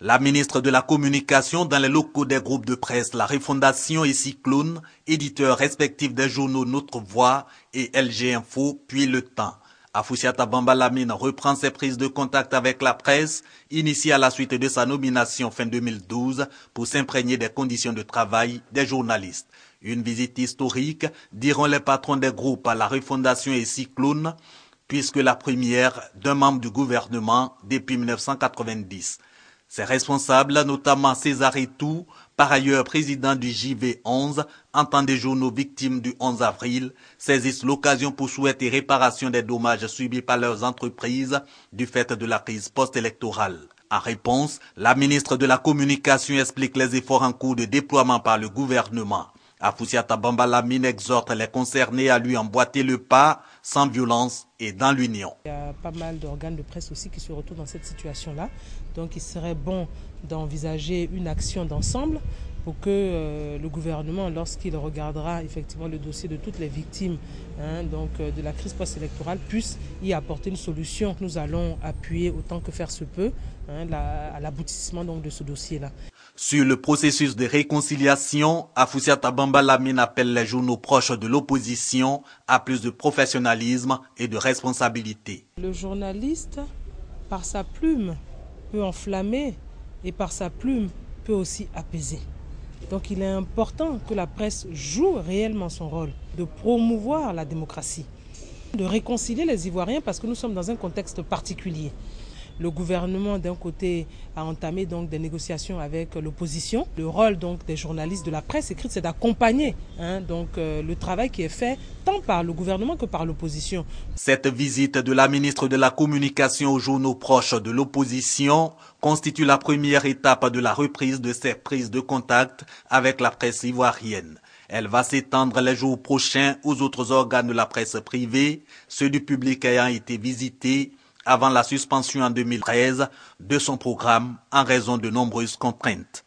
La ministre de la Communication dans les locaux des groupes de presse La Refondation et Cyclone, éditeurs respectifs des journaux Notre Voix et LG Info, puis Le Temps. Afoussiata Bambalamine reprend ses prises de contact avec la presse, initiée à la suite de sa nomination fin 2012 pour s'imprégner des conditions de travail des journalistes. Une visite historique, diront les patrons des groupes à La Refondation et Cyclone, puisque la première d'un membre du gouvernement depuis 1990. Ses responsables, notamment César Etou, par ailleurs président du JV11, des journaux victimes du 11 avril, saisissent l'occasion pour souhaiter réparation des dommages subis par leurs entreprises du fait de la crise post-électorale. En réponse, la ministre de la Communication explique les efforts en cours de déploiement par le gouvernement. Afoussia Bamba mine exhorte les concernés à lui emboîter le pas sans violence et dans l'union. Il y a pas mal d'organes de presse aussi qui se retrouvent dans cette situation-là. Donc il serait bon d'envisager une action d'ensemble pour que euh, le gouvernement, lorsqu'il regardera effectivement le dossier de toutes les victimes hein, donc, euh, de la crise post-électorale, puisse y apporter une solution. Nous allons appuyer autant que faire se peut hein, à l'aboutissement de ce dossier-là. Sur le processus de réconciliation, Afoussia Tabamba Lamine appelle les journaux proches de l'opposition à plus de professionnalisme et de responsabilité. Le journaliste, par sa plume, peut enflammer et par sa plume peut aussi apaiser. Donc il est important que la presse joue réellement son rôle de promouvoir la démocratie, de réconcilier les Ivoiriens parce que nous sommes dans un contexte particulier. Le gouvernement, d'un côté, a entamé donc des négociations avec l'opposition. Le rôle donc des journalistes de la presse écrite, c'est d'accompagner hein, donc euh, le travail qui est fait tant par le gouvernement que par l'opposition. Cette visite de la ministre de la Communication aux journaux proches de l'opposition constitue la première étape de la reprise de ses prises de contact avec la presse ivoirienne. Elle va s'étendre les jours prochains aux autres organes de la presse privée, ceux du public ayant été visités avant la suspension en 2013 de son programme en raison de nombreuses contraintes.